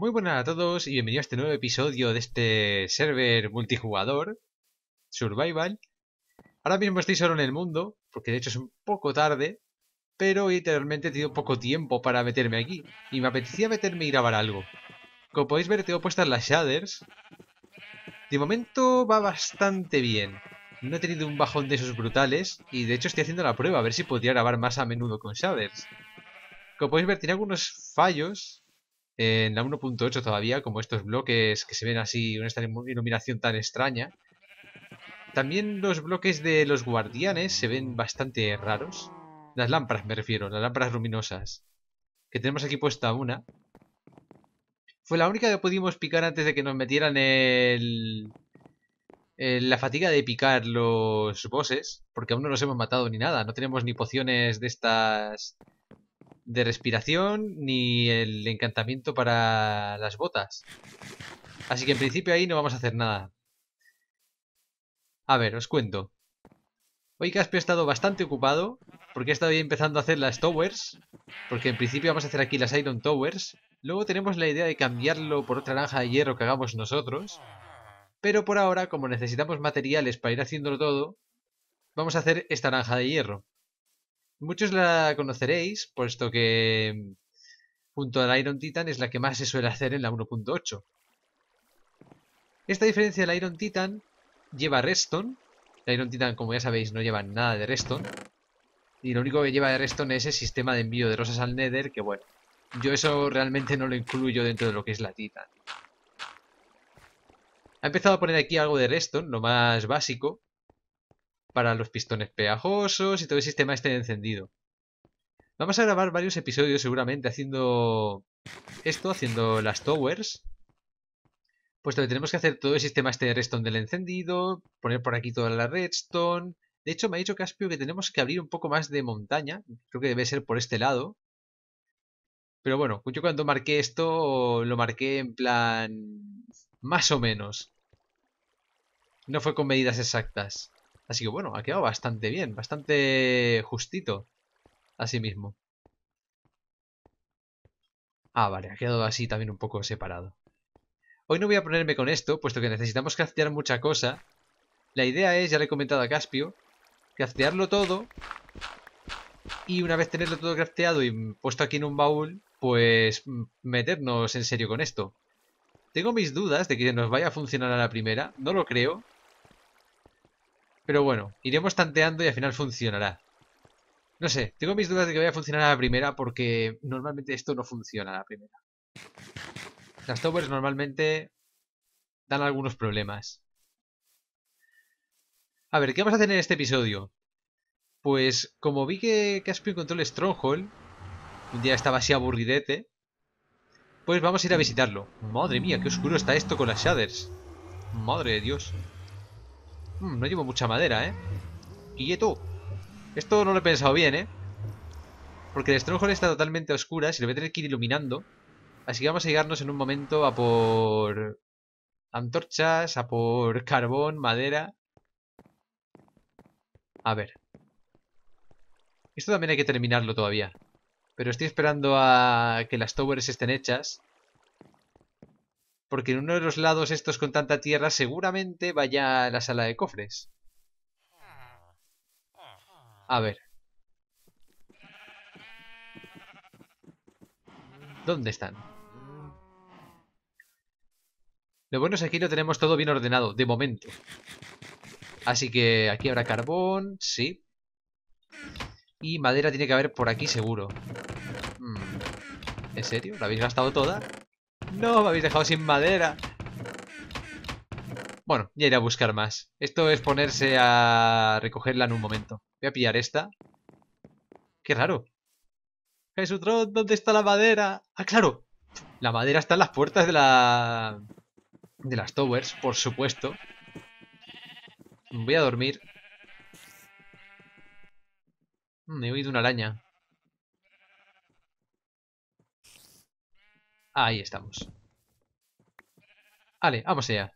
Muy buenas a todos y bienvenidos a este nuevo episodio de este server multijugador Survival. Ahora mismo estoy solo en el mundo, porque de hecho es un poco tarde, pero literalmente he tenido poco tiempo para meterme aquí y me apetecía meterme y grabar algo. Como podéis ver tengo puestas las shaders. De momento va bastante bien. No he tenido un bajón de esos brutales y de hecho estoy haciendo la prueba a ver si podría grabar más a menudo con shaders. Como podéis ver tiene algunos fallos en la 1.8 todavía, como estos bloques que se ven así, con esta iluminación tan extraña. También los bloques de los guardianes se ven bastante raros. Las lámparas me refiero, las lámparas luminosas. Que tenemos aquí puesta una. Fue la única que pudimos picar antes de que nos metieran el... La fatiga de picar los bosses, porque aún no los hemos matado ni nada, no tenemos ni pociones de estas de respiración ni el encantamiento para las botas. Así que en principio ahí no vamos a hacer nada. A ver, os cuento. Hoy Caspio ha estado bastante ocupado porque he estado ya empezando a hacer las towers. Porque en principio vamos a hacer aquí las Iron Towers. Luego tenemos la idea de cambiarlo por otra naranja de hierro que hagamos nosotros. Pero por ahora, como necesitamos materiales para ir haciéndolo todo, vamos a hacer esta naranja de hierro. Muchos la conoceréis, puesto que mm, junto al Iron Titan es la que más se suele hacer en la 1.8. Esta diferencia la Iron Titan lleva Redstone. La Iron Titan, como ya sabéis, no lleva nada de Redstone. Y lo único que lleva de Redstone es el sistema de envío de rosas al Nether, que bueno, yo eso realmente no lo incluyo dentro de lo que es la Titan. Ha empezado a poner aquí algo de Redstone, lo más básico, para los pistones pegajosos y todo el sistema este encendido. Vamos a grabar varios episodios seguramente haciendo esto, haciendo las towers. Puesto que tenemos que hacer todo el sistema este de redstone del encendido, poner por aquí toda la redstone. De hecho me ha dicho Caspio que tenemos que abrir un poco más de montaña, creo que debe ser por este lado. Pero bueno, yo cuando marqué esto lo marqué en plan más o menos. No fue con medidas exactas. Así que bueno, ha quedado bastante bien, bastante justito. Así mismo. Ah, vale, ha quedado así también un poco separado. Hoy no voy a ponerme con esto, puesto que necesitamos craftear mucha cosa. La idea es, ya le he comentado a Caspio, craftearlo todo. Y una vez tenerlo todo crafteado y puesto aquí en un baúl, pues mm, meternos en serio con esto. Tengo mis dudas de que nos vaya a funcionar a la primera, no lo creo, pero bueno, iremos tanteando y al final funcionará. No sé, tengo mis dudas de que vaya a funcionar a la primera porque normalmente esto no funciona a la primera. Las towers normalmente dan algunos problemas. A ver, ¿qué vamos a hacer en este episodio? Pues como vi que Caspian el Stronghold, un día estaba así aburridete, pues vamos a ir a visitarlo. Madre mía, qué oscuro está esto con las shaders. Madre de Dios. Mm, no llevo mucha madera, ¿eh? Y Esto no lo he pensado bien, ¿eh? Porque el Stronghold está totalmente oscura Si y lo voy a tener que ir iluminando. Así que vamos a llegarnos en un momento a por... Antorchas, a por carbón, madera... A ver. Esto también hay que terminarlo todavía. Pero estoy esperando a que las towers estén hechas porque en uno de los lados estos con tanta tierra seguramente vaya a la sala de cofres. A ver. ¿Dónde están? Lo bueno es que aquí lo tenemos todo bien ordenado, de momento. Así que aquí habrá carbón, sí. Y madera tiene que haber por aquí seguro. Mm. ¿En serio? ¿La habéis gastado toda? No, me habéis dejado sin madera. Bueno, ya iré a buscar más. Esto es ponerse a recogerla en un momento. Voy a pillar esta. Qué raro. ¡Jesutron! ¿dónde está la madera? Ah, claro. La madera está en las puertas de la... De las towers, por supuesto. Voy a dormir. Me hmm, he oído una araña. Ahí estamos. Vale, vamos allá.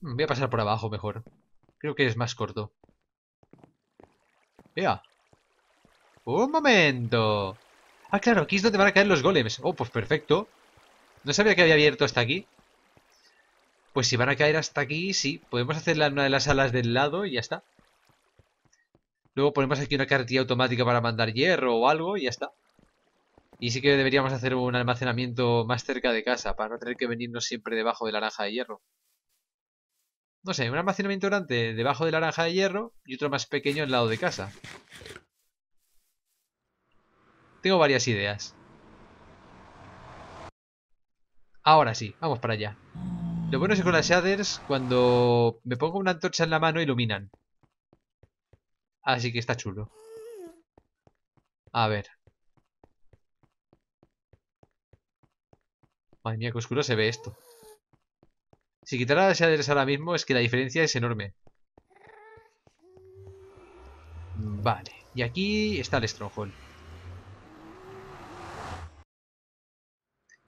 Mm, voy a pasar por abajo mejor. Creo que es más corto. ¡Ea! ¡Un momento! Ah, claro, aquí es donde van a caer los golems. Oh, pues perfecto. No sabía que había abierto hasta aquí. Pues si van a caer hasta aquí, sí. Podemos hacer una de las alas del lado y ya está. Luego ponemos aquí una carretilla automática para mandar hierro o algo y ya está. Y sí que deberíamos hacer un almacenamiento más cerca de casa para no tener que venirnos siempre debajo de la naranja de hierro. No sé, un almacenamiento grande debajo de la naranja de hierro y otro más pequeño al lado de casa. Tengo varias ideas. Ahora sí, vamos para allá. Lo bueno es que con las shaders, cuando me pongo una antorcha en la mano, iluminan. Así que está chulo. A ver. Madre mía, qué oscuro se ve esto. Si quitara las shaders ahora mismo es que la diferencia es enorme. Vale. Y aquí está el Stronghold.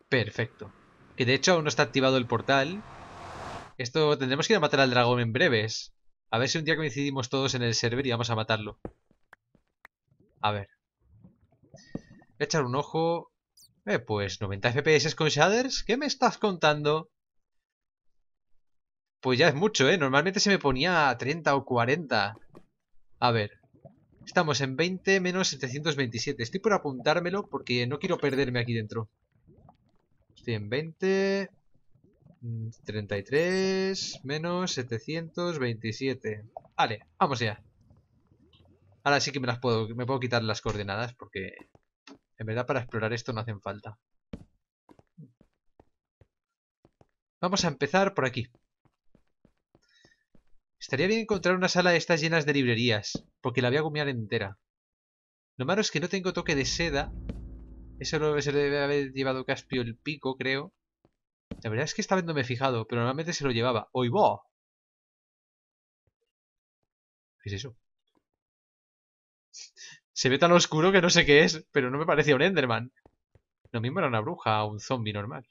Perfecto. Que de hecho aún no está activado el portal. Esto tendremos que ir a matar al dragón en breves. A ver si un día coincidimos todos en el server y vamos a matarlo. A ver. echar un ojo. Eh, pues 90 FPS con shaders. ¿Qué me estás contando? Pues ya es mucho, ¿eh? Normalmente se me ponía 30 o 40. A ver. Estamos en 20 menos 727. Estoy por apuntármelo porque no quiero perderme aquí dentro. Estoy en 20... 33 menos 727. Vale, vamos ya. Ahora sí que me las puedo, me puedo quitar las coordenadas porque en verdad para explorar esto no hacen falta. Vamos a empezar por aquí. Estaría bien encontrar una sala de estas llenas de librerías, porque la voy a gumiar entera. Lo malo es que no tengo toque de seda. Eso lo se debe haber llevado Caspio el pico, creo. La verdad es que está vez fijado, pero normalmente se lo llevaba. ¡Hoy ¿Qué es eso? Se ve tan oscuro que no sé qué es, pero no me parecía un Enderman. Lo mismo era una bruja un zombie normal.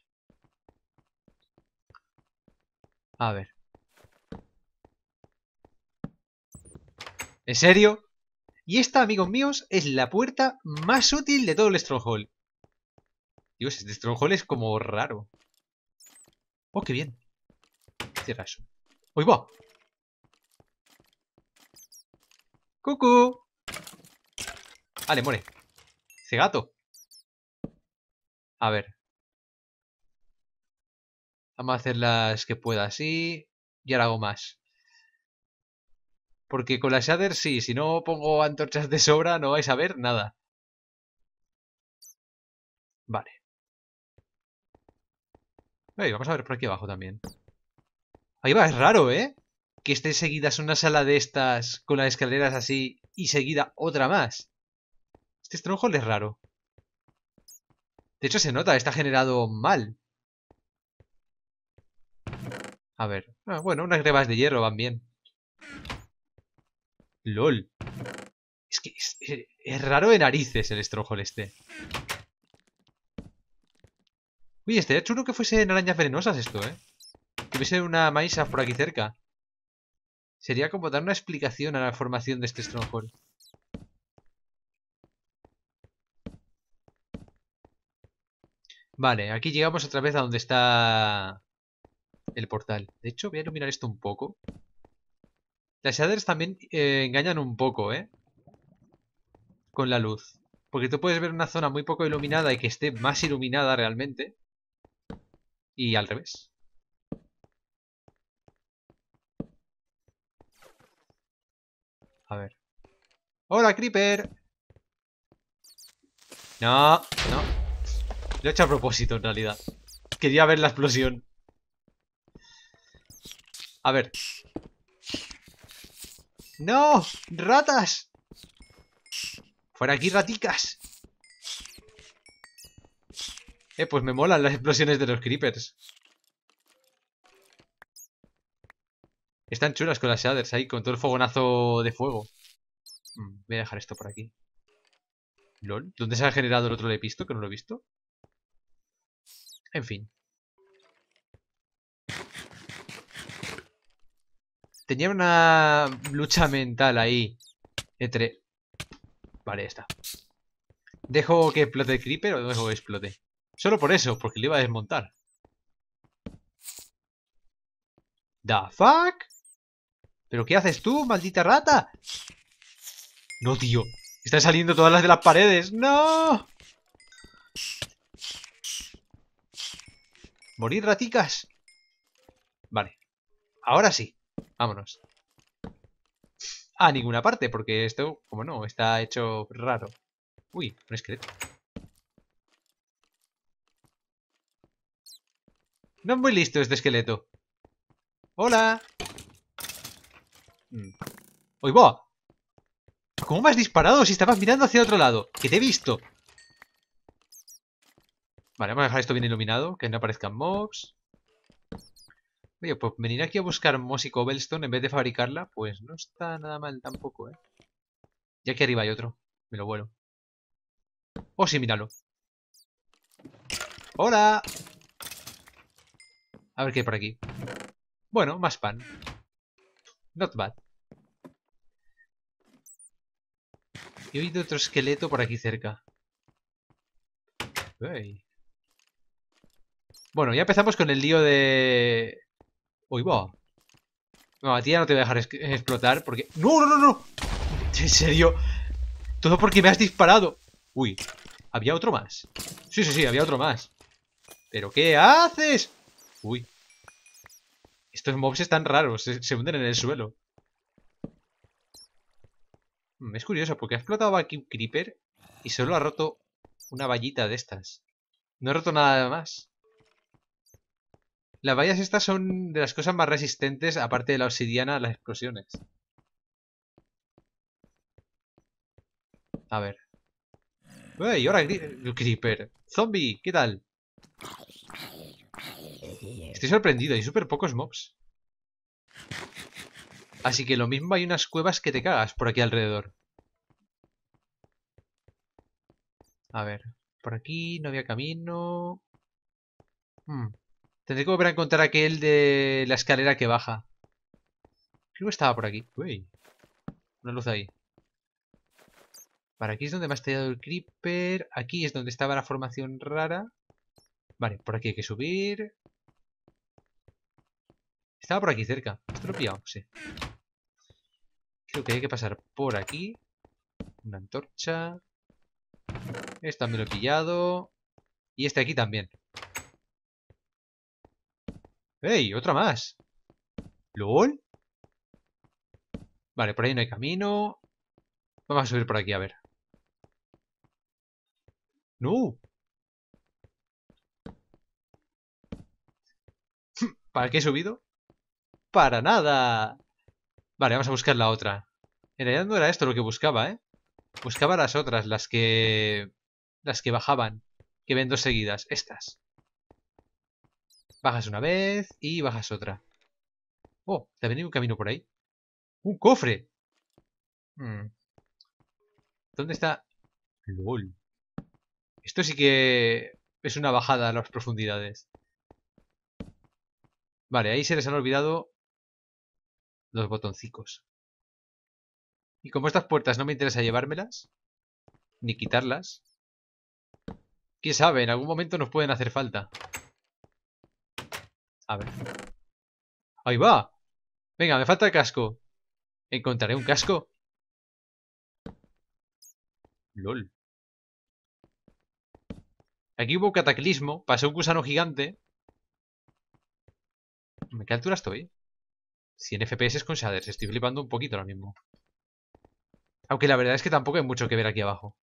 A ver. ¿En serio? Y esta, amigos míos, es la puerta más útil de todo el Stronghold. Dios, este Stronghold es como raro. ¡Oh, qué bien! Cierra eso. ¡Uy, va! ¡Cucu! Vale, muere. Ese gato. A ver. Vamos a hacer las que pueda así. Y ahora hago más. Porque con las shaders sí, si no pongo antorchas de sobra no vais a ver nada. Vale vamos a ver por aquí abajo también. Ahí va, es raro, ¿eh? Que esté seguidas una sala de estas con las escaleras así y seguida otra más. Este stronghold es raro. De hecho se nota, está generado mal. A ver. Ah, bueno, unas grebas de hierro van bien. LOL. Es que es, raro de narices el stronghold este. Uy, estaría chulo que fuese arañas venenosas esto, ¿eh? Que hubiese una maíz por aquí cerca. Sería como dar una explicación a la formación de este Stronghold. Vale, aquí llegamos otra vez a donde está el portal. De hecho, voy a iluminar esto un poco. Las shaders también eh, engañan un poco, ¿eh? Con la luz. Porque tú puedes ver una zona muy poco iluminada y que esté más iluminada realmente y al revés. A ver. ¡Hola, Creeper! No, no. Lo he hecho a propósito, en realidad. Quería ver la explosión. A ver. ¡No! ¡Ratas! ¡Fuera aquí, raticas! Eh, pues me molan las explosiones de los creepers. Están chulas con las shaders ahí, con todo el fogonazo de fuego. Mm, voy a dejar esto por aquí. ¿Lol? ¿Dónde se ha generado el otro lepisto que no lo he visto? En fin. Tenía una lucha mental ahí. Entre... Vale, ya está. ¿Dejo que explote el creeper o dejo que explote? Solo por eso, porque le iba a desmontar. ¿The fuck? ¿Pero qué haces tú, maldita rata? No, tío. Están saliendo todas las de las paredes. ¡No! Morir raticas. Vale. Ahora sí. Vámonos. A ah, ninguna parte, porque esto, como no, está hecho raro. Uy, un esqueleto. No es muy listo este esqueleto. ¡Hola! Mm. ¡Oy, va! ¿Cómo me has disparado si estabas mirando hacia otro lado? ¡Que te he visto! Vale, vamos a dejar esto bien iluminado, que no aparezcan mobs. Oye, pues venir aquí a buscar Moss y Cobblestone en vez de fabricarla, pues no está nada mal tampoco, ¿eh? Ya que arriba hay otro. Me lo vuelo. Oh, sí, míralo. ¡Hola! A ver qué hay por aquí. Bueno, más pan. Not bad. He oído otro esqueleto por aquí cerca. Bueno, ya empezamos con el lío de... Uy, va. No, a ti ya no te voy a dejar explotar porque... ¡No, no, no, no! En serio. Todo porque me has disparado. Uy, había otro más. Sí, sí, sí, había otro más. ¿Pero qué haces? Uy. Estos mobs están raros. Se, hunden en el suelo. Mm, es curioso, porque ha explotado aquí un creeper y solo ha roto una vallita de estas. No ha roto nada más. Las vallas estas son de las cosas más resistentes, aparte de la obsidiana, a las explosiones. A ver. ¡Ey! ¡Ahora el creeper! ¡Zombie! ¿Qué tal? Estoy sorprendido, hay súper pocos mobs. Así que lo mismo hay unas cuevas que te cagas por aquí alrededor. A ver, por aquí no había camino. Hmm. Tendré que volver a encontrar aquel de la escalera que baja. Creo que estaba por aquí. Uy, una luz ahí. Para aquí es donde me ha estallado el creeper. Aquí es donde estaba la formación rara. Vale, por aquí hay que subir. Estaba por aquí cerca. ¿Esto lo Sí. Creo que hay que pasar por aquí. Una antorcha. Esta me lo he pillado. Y este aquí también. ¡Ey! ¡Otra más! ¿Lol? Vale, por ahí no hay camino. Vamos a subir por aquí, a ver. ¡No! ¿Para qué he subido? para nada. Vale, vamos a buscar la otra. En realidad no era esto lo que buscaba, ¿eh? Buscaba las otras, las que... Las que bajaban. Que ven dos seguidas. Estas. Bajas una vez y bajas otra. Oh, también hay un camino por ahí. ¡Un cofre! Hmm. ¿Dónde está? ¡Lol! Esto sí que es una bajada a las profundidades. Vale, ahí se les han olvidado los botoncicos. Y como estas puertas no me interesa llevármelas, ni quitarlas, quién sabe, en algún momento nos pueden hacer falta. A ver. ¡Ahí va! Venga, me falta el casco. ¿Encontraré un casco? LOL. Aquí hubo cataclismo, pasó un gusano gigante. ¿Me qué altura estoy? 100 FPS con shaders. Estoy flipando un poquito ahora mismo. Aunque la verdad es que tampoco hay mucho que ver aquí abajo.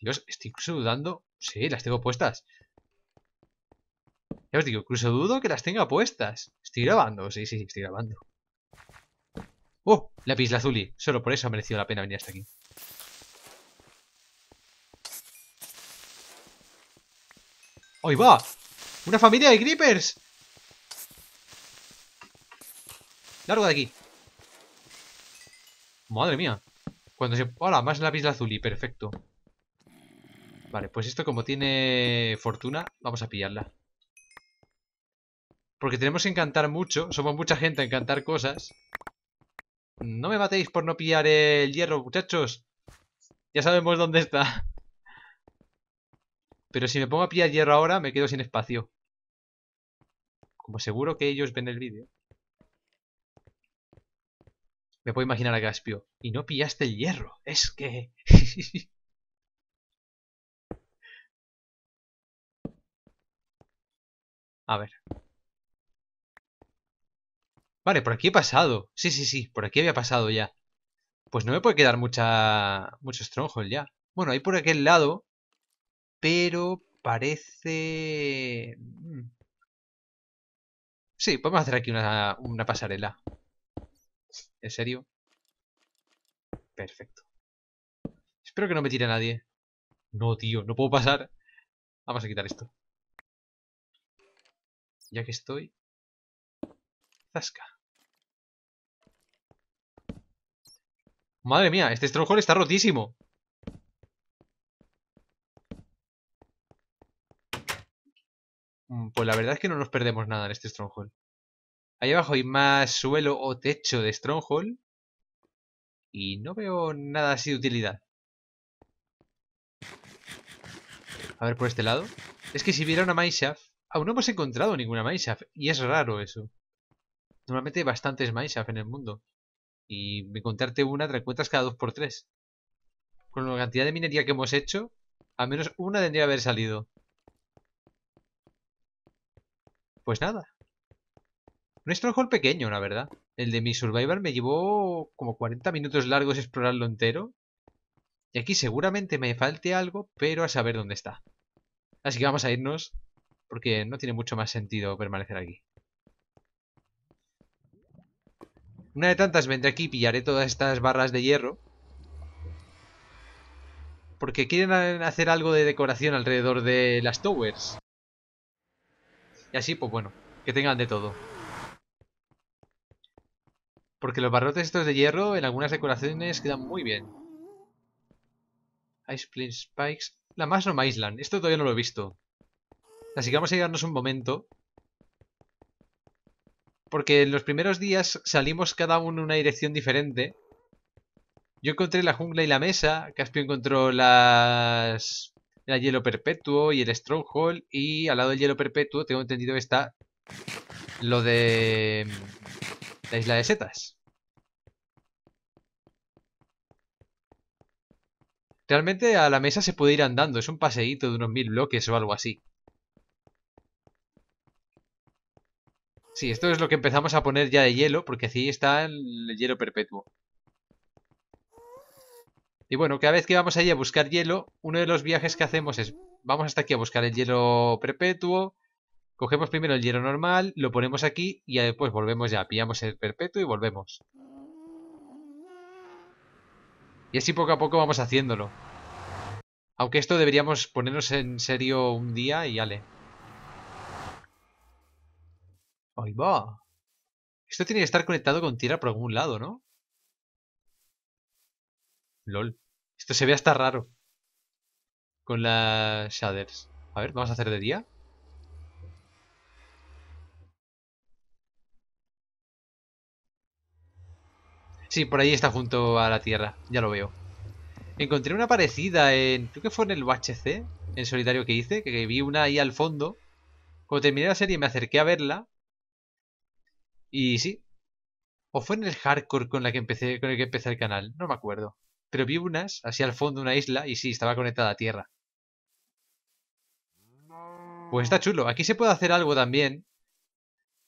Dios, estoy incluso dudando. Sí, las tengo puestas. Ya os digo, incluso dudo que las tenga puestas. Estoy grabando, sí, sí, estoy grabando. ¡Oh! Lápiz lazuli. Solo por eso ha merecido la pena venir hasta aquí. ¡Ahí va! ¡Una familia de creepers! ¡Largo de aquí! ¡Madre mía! Cuando se... Hola, Más lápiz y perfecto Vale, pues esto como tiene fortuna Vamos a pillarla Porque tenemos que encantar mucho Somos mucha gente a encantar cosas No me matéis por no pillar el hierro, muchachos Ya sabemos dónde está Pero si me pongo a pillar hierro ahora Me quedo sin espacio Como seguro que ellos ven el vídeo me puedo imaginar a Gaspio. Y no pillaste el hierro. Es que... a ver. Vale, por aquí he pasado. Sí, sí, sí, por aquí había pasado ya. Pues no me puede quedar mucha... mucho stronghold ya. Bueno, hay por aquel lado. Pero parece... Mm. Sí, podemos hacer aquí una, una pasarela. ¿En serio? Perfecto. Espero que no me tire a nadie. No, tío, no puedo pasar. Vamos a quitar esto. Ya que estoy... Zasca. Madre mía, este Stronghold está rotísimo. Mm, pues la verdad es que no nos perdemos nada en este Stronghold. Ahí abajo hay más suelo o techo de Stronghold. Y no veo nada así de utilidad. A ver por este lado. Es que si hubiera una mineshaft... Aún no hemos encontrado ninguna mineshaft. Y es raro eso. Normalmente hay bastantes mineshaft en el mundo. Y contarte una te encuentras cada 2x3. Con la cantidad de minería que hemos hecho, al menos una tendría que haber salido. Pues nada, un Stronghold pequeño, la verdad. El de mi Survivor me llevó como 40 minutos largos explorarlo entero. Y aquí seguramente me falte algo, pero a saber dónde está. Así que vamos a irnos, porque no tiene mucho más sentido permanecer aquí. Una de tantas vendré aquí y pillaré todas estas barras de hierro. Porque quieren hacer algo de decoración alrededor de las towers. Y así, pues bueno, que tengan de todo. Porque los barrotes estos de hierro en algunas decoraciones quedan muy bien. Ice Spikes. La me Island. Esto todavía no lo he visto. Así que vamos a llegarnos un momento. Porque en los primeros días salimos cada uno en una dirección diferente. Yo encontré la jungla y la mesa. Caspio encontró las... La hielo perpetuo y el stronghold. Y al lado del hielo perpetuo, tengo entendido que está lo de la isla de setas. Realmente a la mesa se puede ir andando, es un paseíto de unos mil bloques o algo así. Sí, esto es lo que empezamos a poner ya de hielo, porque así está el hielo perpetuo. Y bueno, cada vez que vamos allí a buscar hielo, uno de los viajes que hacemos es, vamos hasta aquí a buscar el hielo perpetuo, Cogemos primero el hierro normal, lo ponemos aquí y ya después volvemos ya. Pillamos el perpetuo y volvemos. Y así poco a poco vamos haciéndolo. Aunque esto deberíamos ponernos en serio un día y ale. Ahí va. Esto tiene que estar conectado con tierra por algún lado, ¿no? LOL. Esto se ve hasta raro. Con las shaders. A ver, vamos a hacer de día. Sí, por ahí está junto a la Tierra, ya lo veo. Encontré una parecida en... Creo que fue en el UHC, en solitario que hice, que, vi una ahí al fondo. Cuando terminé la serie me acerqué a verla. Y sí. O fue en el hardcore con, la que empecé, con el que empecé el canal, no me acuerdo. Pero vi unas, así al fondo una isla, y sí, estaba conectada a Tierra. Pues está chulo. Aquí se puede hacer algo también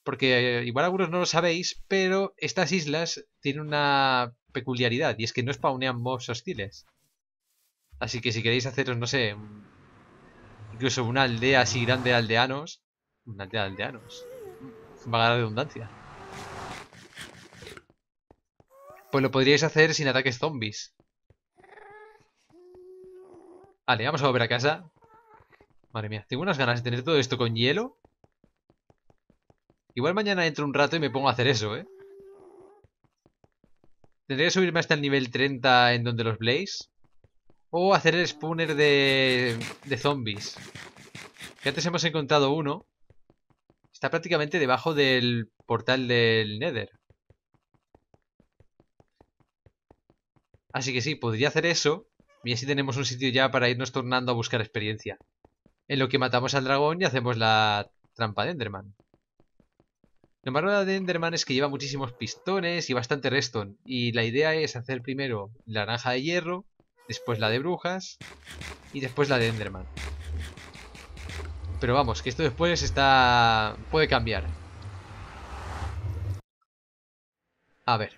porque eh, igual algunos no lo sabéis, pero estas islas tienen una peculiaridad y es que no spawnean mobs hostiles. Así que si queréis haceros, no sé, incluso una aldea así grande de aldeanos, una aldea de aldeanos, vaga la redundancia. Pues lo podríais hacer sin ataques zombies. Vale, vamos a volver a casa. Madre mía, tengo unas ganas de tener todo esto con hielo. Igual mañana entro un rato y me pongo a hacer eso, ¿eh? Tendría que subirme hasta el nivel 30 en donde los Blaze. O hacer el spooner de, de zombies. Que antes hemos encontrado uno. Está prácticamente debajo del portal del Nether. Así que sí, podría hacer eso. Y así tenemos un sitio ya para irnos tornando a buscar experiencia. En lo que matamos al dragón y hacemos la trampa de Enderman. La malo de Enderman es que lleva muchísimos pistones y bastante redstone. Y la idea es hacer primero la naranja de hierro, después la de brujas y después la de Enderman. Pero vamos, que esto después está... puede cambiar. A ver.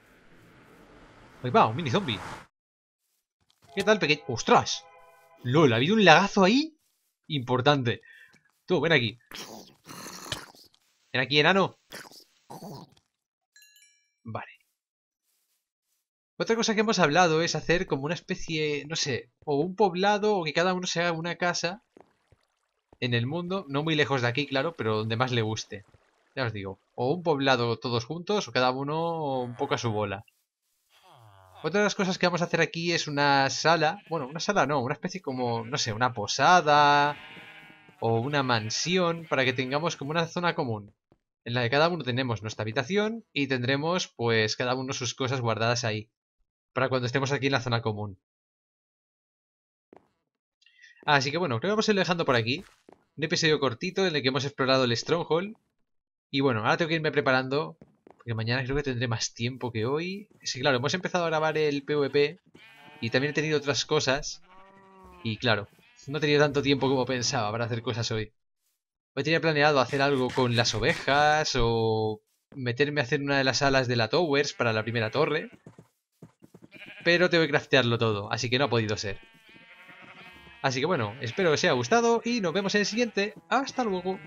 Ahí va, un mini zombie. ¿Qué tal, pequeño? ¡Ostras! LOL, ha habido un lagazo ahí importante. Tú, ven aquí. Ven aquí, enano. Vale. Otra cosa que hemos hablado es hacer como una especie, no sé, o un poblado o que cada uno se haga una casa en el mundo, no muy lejos de aquí, claro, pero donde más le guste. Ya os digo, o un poblado todos juntos o cada uno un poco a su bola. Otra de las cosas que vamos a hacer aquí es una sala, bueno, una sala no, una especie como, no sé, una posada o una mansión para que tengamos como una zona común en la que cada uno tenemos nuestra habitación y tendremos pues cada uno sus cosas guardadas ahí, para cuando estemos aquí en la zona común. Así que bueno, creo que vamos a ir dejando por aquí un episodio cortito en el que hemos explorado el Stronghold. Y bueno, ahora tengo que irme preparando, porque mañana creo que tendré más tiempo que hoy. Sí, claro, hemos empezado a grabar el PvP y también he tenido otras cosas. Y claro, no he tenido tanto tiempo como pensaba para hacer cosas hoy. Me tenía planeado hacer algo con las ovejas o meterme a hacer una de las alas de la Towers para la primera torre. Pero tengo que craftearlo todo, así que no ha podido ser. Así que bueno, espero que os haya gustado y nos vemos en el siguiente. ¡Hasta luego!